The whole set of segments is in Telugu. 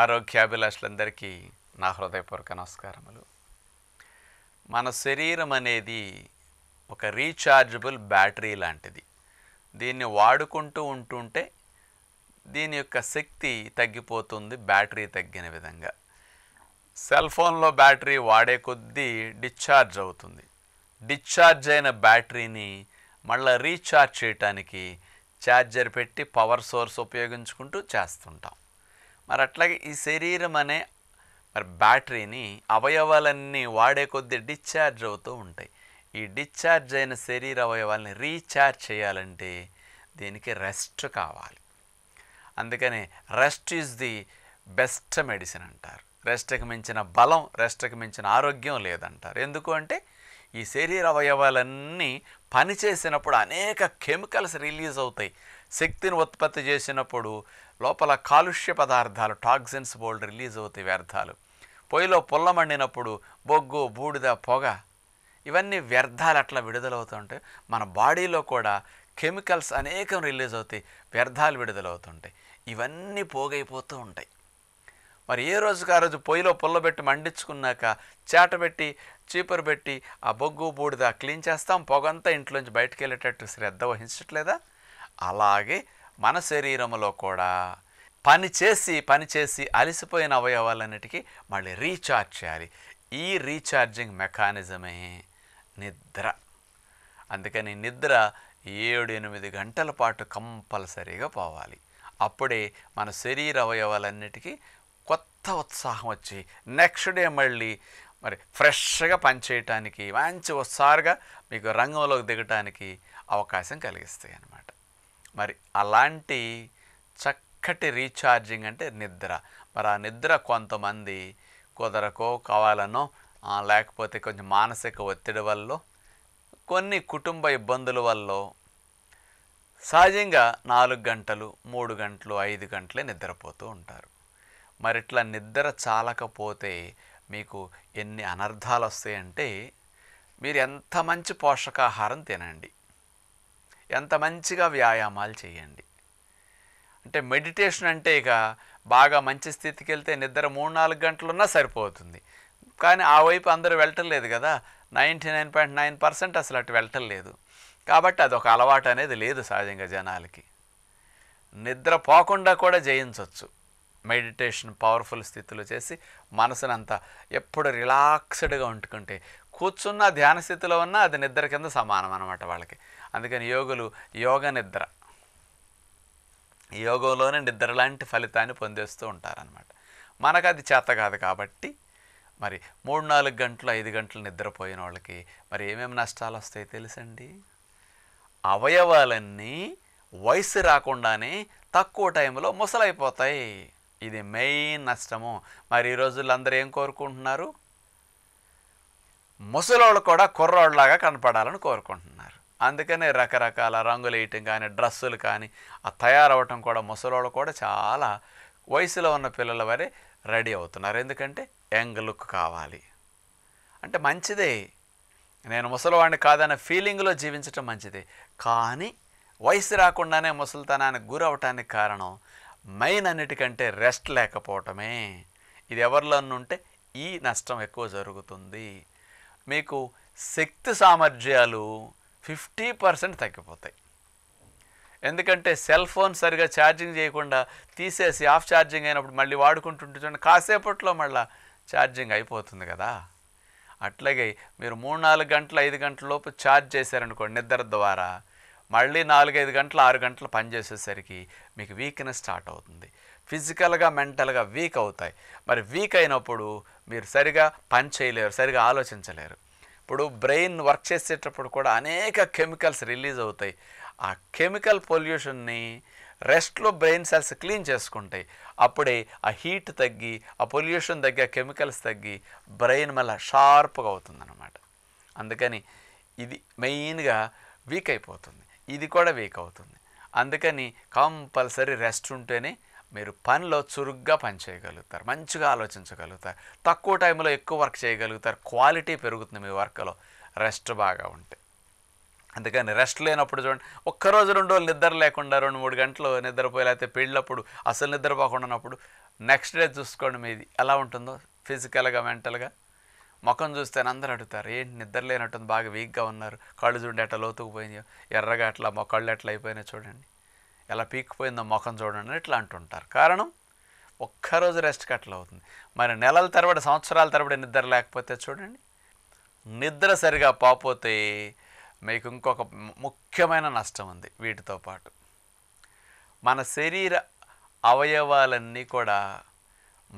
ఆరోగ్యాభిలాషులందరికీ నా హృదయపూర్వక నమస్కారములు మన శరీరం అనేది ఒక రీఛార్జబుల్ బ్యాటరీ లాంటిది దీన్ని వాడుకుంటూ ఉంటుంటే దీని యొక్క శక్తి తగ్గిపోతుంది బ్యాటరీ తగ్గిన విధంగా సెల్ ఫోన్లో బ్యాటరీ వాడే కొద్దీ డిశ్చార్జ్ అవుతుంది డిశ్చార్జ్ అయిన బ్యాటరీని మళ్ళీ రీఛార్జ్ చేయటానికి ఛార్జర్ పెట్టి పవర్ సోర్స్ ఉపయోగించుకుంటూ చేస్తుంటాం మరి అట్లాగే ఈ శరీరం అనే మరి బ్యాటరీని అవయవాలన్నీ వాడే కొద్దీ డిశ్చార్జ్ అవుతూ ఉంటాయి ఈ డిశ్చార్జ్ అయిన శరీర అవయవాల్ని రీఛార్జ్ చేయాలంటే దీనికి రెస్ట్ కావాలి అందుకని rest is the best medicine అంటారు రెస్ట్కి మించిన బలం రెస్ట్కి మించిన ఆరోగ్యం లేదంటారు ఎందుకు అంటే ఈ శరీర అవయవాలన్నీ పనిచేసినప్పుడు అనేక కెమికల్స్ రిలీజ్ అవుతాయి శక్తిని ఉత్పత్తి చేసినప్పుడు లోపల కాలుష్య పదార్థాలు టాక్సిన్స్ బోల్డ్ రిలీజ్ అవుతాయి వ్యర్థాలు పొయ్యిలో పుల్ల మండినప్పుడు బొగ్గు బూడిద పొగ ఇవన్నీ వ్యర్థాలు అట్లా విడుదలవుతుంటే మన బాడీలో కూడా కెమికల్స్ అనేకం రిలీజ్ అవుతాయి వ్యర్థాలు విడుదలవుతుంటాయి ఇవన్నీ పోగైపోతూ ఉంటాయి మరి ఏ రోజుకి ఆ రోజు పొయ్యిలో పుల్లబెట్టి మండించుకున్నాక చేట పెట్టి చీపురు పెట్టి ఆ బొగ్గు బూడిద క్లీన్ చేస్తాం పొగంతా ఇంట్లోంచి బయటకు వెళ్ళేటట్టు శ్రద్ధ వహించట్లేదా అలాగే మన శరీరంలో కూడా పని చేసి పని చేసి అలసిపోయిన అవయవాలన్నిటికీ మళ్ళీ రీఛార్జ్ చేయాలి ఈ రీఛార్జింగ్ మెకానిజమే నిద్ర అందుకని నిద్ర ఏడు ఎనిమిది గంటల పాటు కంపల్సరీగా పోవాలి అప్పుడే మన శరీర అవయవాలన్నిటికీ కొత్త ఉత్సాహం వచ్చి నెక్స్ట్ డే మళ్ళీ మరి ఫ్రెష్గా పనిచేయటానికి మంచి ఒకసారిగా మీకు రంగంలోకి దిగటానికి అవకాశం కలిగిస్తాయి అన్నమాట మరి అలాంటి చక్కటి రీఛార్జింగ్ అంటే నిద్ర మరి ఆ నిద్ర కొంతమంది కుదరకో కావాలనో లేకపోతే కొంచెం మానసిక ఒత్తిడి వల్ల కొన్ని కుటుంబ ఇబ్బందుల వల్ల సహజంగా నాలుగు గంటలు మూడు గంటలు ఐదు గంటలే నిద్రపోతూ ఉంటారు మరి ఇట్లా నిద్ర చాలకపోతే మీకు ఎన్ని అనర్థాలు వస్తాయంటే మీరు ఎంత మంచి పోషకాహారం తినండి ఎంత మంచిగా వ్యాయామాలు చేయండి అంటే మెడిటేషన్ అంటే ఇక బాగా మంచి స్థితికి వెళ్తే నిద్ర మూడు నాలుగు గంటలున్నా సరిపోతుంది కానీ ఆ వైపు అందరూ వెళ్ళటం లేదు కదా ninety nine point nine percent అసలు అటు వెళ్ళటం లేదు కాబట్టి అదొక అలవాటు అనేది లేదు సహజంగా జనాలకి నిద్ర పోకుండా కూడా జయించవచ్చు మెడిటేషన్ పవర్ఫుల్ స్థితిలో చేసి మనసునంతా ఎప్పుడు రిలాక్స్డ్గా ఉంటుకుంటే కూర్చున్న ధ్యాన స్థితిలో ఉన్నా అది నిద్ర కింద సమానం అనమాట వాళ్ళకి అందుకని యోగులు యోగ నిద్ర యోగంలోనే నిద్ర లాంటి ఫలితాన్ని పొందేస్తూ ఉంటారనమాట మనకు అది చేత కాదు కాబట్టి మరి మూడు నాలుగు గంటలు ఐదు గంటలు నిద్రపోయిన వాళ్ళకి మరి ఏమేమి నష్టాలు వస్తాయి తెలుసండి అవయవాలన్నీ వయసు రాకుండానే తక్కువ టైంలో ముసలైపోతాయి ఇది మెయిన్ నష్టము మరి ఈ రోజుల్లో అందరూ ఏం కోరుకుంటున్నారు ముసలోళ్ళు కూడా కుర్రోళ్ళలాగా కనపడాలని కోరుకుంటున్నారు అందుకనే రకరకాల రంగులు వేయటం కానీ డ్రెస్సులు కానీ ఆ తయారవటం కూడా ముసలోళ్ళు కూడా చాలా వయసులో ఉన్న పిల్లల వరే రెడీ అవుతున్నారు ఎందుకంటే యంగ్ లుక్ కావాలి అంటే మంచిదే నేను ముసలివాడిని కాదనే ఫీలింగ్లో జీవించటం మంచిదే కానీ వయసు రాకుండానే ముసలితనానికి గురవటానికి కారణం మెయిన్ అన్నిటికంటే రెస్ట్ లేకపోవటమే ఇది ఎవరిలోనూ ఉంటే ఈ నష్టం ఎక్కువ జరుగుతుంది మీకు శక్తి సామర్థ్యాలు ఫిఫ్టీ పర్సెంట్ తగ్గిపోతాయి ఎందుకంటే సెల్ ఫోన్ సరిగా ఛార్జింగ్ చేయకుండా తీసేసి ఆఫ్ ఛార్జింగ్ అయినప్పుడు మళ్ళీ వాడుకుంటుంటే చూడండి కాసేపట్లో మళ్ళీ ఛార్జింగ్ అయిపోతుంది కదా అట్లాగే మీరు మూడు నాలుగు గంటలు ఐదు గంటల లోపు ఛార్జ్ చేశారనుకోండి నిద్ర ద్వారా మళ్ళీ నాలుగైదు గంటలు ఆరు గంటలు పనిచేసేసరికి మీకు వీక్నెస్ స్టార్ట్ అవుతుంది ఫిజికల్గా మెంటల్గా వీక్ అవుతాయి మరి వీక్ అయినప్పుడు మీరు సరిగా పని చేయలేరు సరిగా ఆలోచించలేరు ఇప్పుడు బ్రెయిన్ వర్క్ చేసేటప్పుడు కూడా అనేక కెమికల్స్ రిలీజ్ అవుతాయి ఆ కెమికల్ పొల్యూషన్ని రెస్ట్లో బ్రెయిన్ సెల్స్ క్లీన్ చేసుకుంటాయి అప్పుడే ఆ హీట్ తగ్గి ఆ పొల్యూషన్ తగ్గి ఆ కెమికల్స్ తగ్గి బ్రెయిన్ మళ్ళీ షార్ప్గా అవుతుందన్నమాట అందుకని ఇది మెయిన్గా వీక్ అయిపోతుంది ఇది కూడా వీక్ అవుతుంది అందుకని కంపల్సరీ రెస్ట్ ఉంటేనే మీరు పనిలో చురుగ్గా పనిచేయగలుగుతారు మంచిగా ఆలోచించగలుగుతారు తక్కువ టైంలో ఎక్కువ వర్క్ చేయగలుగుతారు క్వాలిటీ పెరుగుతుంది మీ వర్క్లో రెస్ట్ బాగా ఉంటే అందుకని రెస్ట్ లేనప్పుడు చూడండి ఒక్కరోజు రెండు రోజులు నిద్ర లేకుండా రెండు మూడు గంటలు నిద్రపోయి లేకపోతే పెళ్ళప్పుడు అసలు నిద్రపోకుండా ఉన్నప్పుడు నెక్స్ట్ డే చూసుకోండి మీది ఎలా ఉంటుందో ఫిజికల్గా మెంటల్గా ముఖం చూస్తే అందరూ అడుగుతారు ఏంటి నిద్ర లేనట్టుంది బాగా వీక్గా ఉన్నారు కళ్ళు చూడండి అట్లా లోతుకుపోయినాయో ఎర్రగా అట్లా మొక్కళ్ళు ఎట్లా అయిపోయినాయి చూడండి ఎలా పీక్కుపోయిందో ముఖం చూడండి ఇట్లా అంటుంటారు కారణం ఒక్కరోజు రెస్ట్ కట్టలు అవుతుంది మరి నెలల తరబడి సంవత్సరాల తరబడి నిద్ర లేకపోతే చూడండి నిద్ర సరిగా పోపోతే మీకు ఇంకొక ముఖ్యమైన నష్టం ఉంది వీటితో పాటు మన శరీర అవయవాలన్నీ కూడా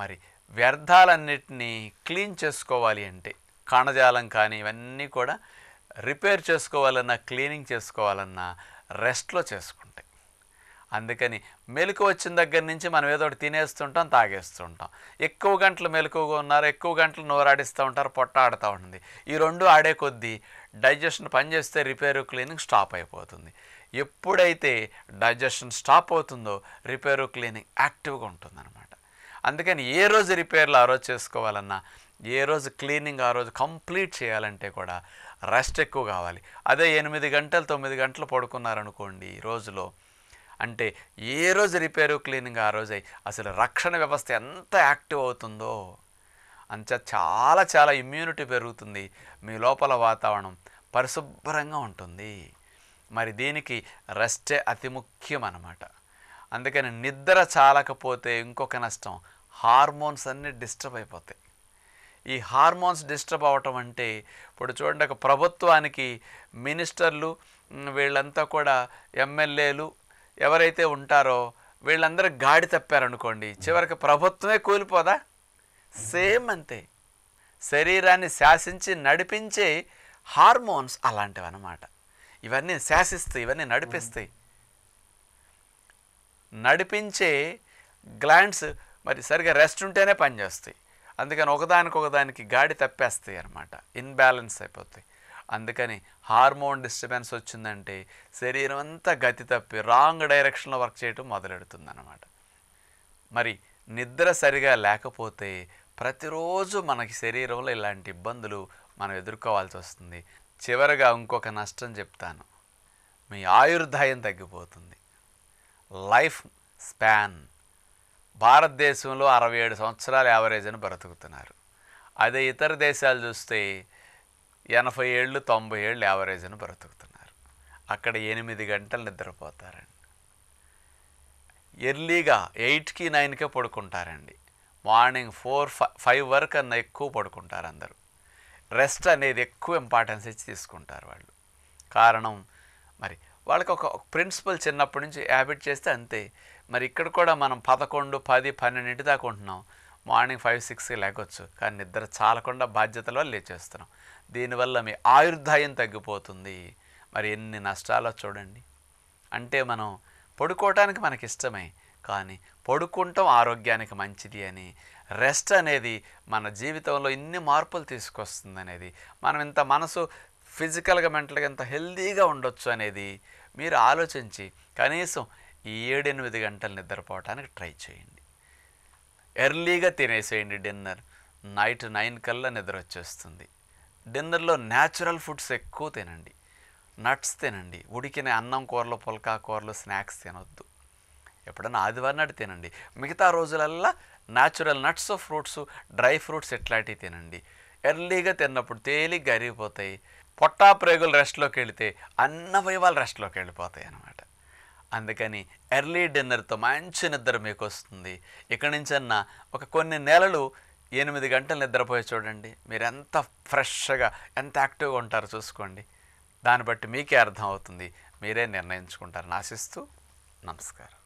మరి వ్యర్థాలన్నిటినీ క్లీన్ చేసుకోవాలి అంటే కణజాలం కానీ ఇవన్నీ కూడా రిపేర్ చేసుకోవాలన్నా క్లీనింగ్ చేసుకోవాలన్నా రెస్ట్లో చేసుకుంటాయి అందుకని మెలకు వచ్చిన దగ్గర నుంచి మనం ఏదో ఒకటి తినేస్తుంటాం తాగేస్తుంటాం ఎక్కువ గంటలు మెలకుగా ఉన్నారు ఎక్కువ గంటలు నోరాడిస్తూ ఉంటారు పొట్ట ఆడుతూ ఉంటుంది ఈ రెండు ఆడే కొద్దీ డైజెషన్ పనిచేస్తే రిపేరు క్లీనింగ్ స్టాప్ అయిపోతుంది ఎప్పుడైతే డైజెషన్ స్టాప్ అవుతుందో రిపేరు క్లీనింగ్ యాక్టివ్గా ఉంటుందన్నమాట అందుకని ఏ రోజు రిపేర్లు ఆ రోజు చేసుకోవాలన్నా ఏ రోజు క్లీనింగ్ ఆ రోజు కంప్లీట్ చేయాలంటే కూడా రెస్ట్ ఎక్కువ కావాలి అదే ఎనిమిది గంటలు తొమ్మిది గంటలు పడుకున్నారనుకోండి రోజులో అంటే ఏ రోజు రిపేరు క్లీనింగ్ ఆ రోజై అసలు రక్షణ వ్యవస్థ ఎంత యాక్టివ్ అవుతుందో అంత చాలా చాలా ఇమ్యూనిటీ పెరుగుతుంది మీ లోపల వాతావరణం పరిశుభ్రంగా ఉంటుంది మరి దీనికి రెస్టే అతి ముఖ్యం అన్నమాట అందుకని నిద్ర చాలకపోతే ఇంకొక నష్టం హార్మోన్స్ అన్నీ డిస్టర్బ్ అయిపోతాయి ఈ హార్మోన్స్ డిస్టర్బ్ అవ్వటం అంటే ఇప్పుడు చూడండి ఒక ప్రభుత్వానికి మినిస్టర్లు వీళ్ళంతా కూడా ఎమ్మెల్యేలు ఎవరైతే ఉంటారో వీళ్ళందరూ గాడి తప్పారనుకోండి చివరికి ప్రభుత్వమే కూలిపోదా సేమ్ అంతే శరీరాన్ని శాసించి నడిపించే హార్మోన్స్ అలాంటివి అన్నమాట ఇవన్నీ శాసిస్తాయి ఇవన్నీ నడిపిస్తాయి నడిపించే గ్లాండ్స్ మరి సరిగా రెస్ట్ ఉంటేనే పనిచేస్తాయి అందుకని ఒకదానికి ఒకదానికి గాడి తప్పేస్తాయి అనమాట ఇన్బ్యాలెన్స్ అయిపోతాయి అందుకని హార్మోన్ డిస్టర్బెన్స్ వచ్చిందంటే శరీరం అంతా గతి తప్పి రాంగ్ డైరెక్షన్లో వర్క్ చేయటం మొదలెడుతుంది అనమాట మరి నిద్ర సరిగా లేకపోతే ప్రతిరోజు మనకి శరీరంలో ఇలాంటి ఇబ్బందులు మనం ఎదుర్కోవాల్సి వస్తుంది చివరగా ఇంకొక నష్టం చెప్తాను మీ ఆయుర్దాయం తగ్గిపోతుంది లైఫ్ స్పాన్ భారతదేశంలో అరవై ఏడు సంవత్సరాలు యావరేజ్ అని బ్రతుకుతున్నారు అదే ఇతర దేశాలు చూస్తే ఎనభై ఏళ్ళు తొంభై ఏళ్ళు యావరేజ్ను బ్రతుకుతున్నారు అక్కడ ఎనిమిది గంటలు నిద్రపోతారండి ఎర్లీగా ఎయిట్కి నైన్కే పడుకుంటారండి మార్నింగ్ ఫోర్ ఫైవ్ వరకు అన్న ఎక్కువ పడుకుంటారు అందరూ రెస్ట్ అనేది ఎక్కువ ఇంపార్టెన్స్ ఇచ్చి తీసుకుంటారు వాళ్ళు కారణం మరి వాళ్ళకి ఒక ప్రిన్సిపల్ చిన్నప్పటి నుంచి హ్యాబిట్ చేస్తే అంతే మరి ఇక్కడ కూడా మనం పదకొండు పది పన్నెండింటి దాకా ఉంటున్నాం మార్నింగ్ ఫైవ్ సిక్స్కి లేకొచ్చు కానీ నిద్ర చాలకుండా బాధ్యతల వల్ల లేచేస్తున్నాం దీనివల్ల మీ ఆయుర్దాయం తగ్గిపోతుంది మరి ఎన్ని నష్టాలో చూడండి అంటే మనం పడుకోవటానికి మనకి ఇష్టమే కానీ పడుకుంటాం ఆరోగ్యానికి మంచిది అని రెస్ట్ అనేది మన జీవితంలో ఇన్ని మార్పులు తీసుకొస్తుంది అనేది మనం ఇంత మనసు ఫిజికల్గా మెంటల్గా ఇంత హెల్దీగా ఉండొచ్చు అనేది మీరు ఆలోచించి కనీసం ఏడెనిమిది గంటలు నిద్రపోవటానికి ట్రై చేయండి ఎర్లీగా తినేసేయండి డిన్నర్ నైట్ నైన్ కల్లా నిద్ర వచ్చేస్తుంది డిన్నర్లో న్యాచురల్ ఫుడ్స్ ఎక్కువ తినండి నట్స్ తినండి ఉడికిన అన్నం కూరలు పుల్కా కూరలు స్నాక్స్ తినొద్దు ఎప్పుడన్నా ఆదివారం నాటి తినండి మిగతా రోజులల్లా natural nuts fruits dry fruits ఎట్లాంటివి తినండి ఎర్లీగా తిన్నప్పుడు తేలిగ్గా అరిగిపోతాయి పొట్టా ప్రేగులు రెస్ట్లోకి వెళితే అన్న రెస్ట్లోకి వెళ్ళిపోతాయి అన్నమాట అందుకని ఎర్లీ డిన్నర్తో మంచి నిద్ర మీకు వస్తుంది ఇక్కడి నుంచన్నా ఒక కొన్ని నెలలు ఎనిమిది గంటలు నిద్రపోయి చూడండి మీరు ఎంత ఫ్రెష్గా ఎంత యాక్టివ్గా ఉంటారో చూసుకోండి దాన్ని బట్టి మీకే అర్థం అవుతుంది మీరే నిర్ణయించుకుంటారని ఆశిస్తూ నమస్కారం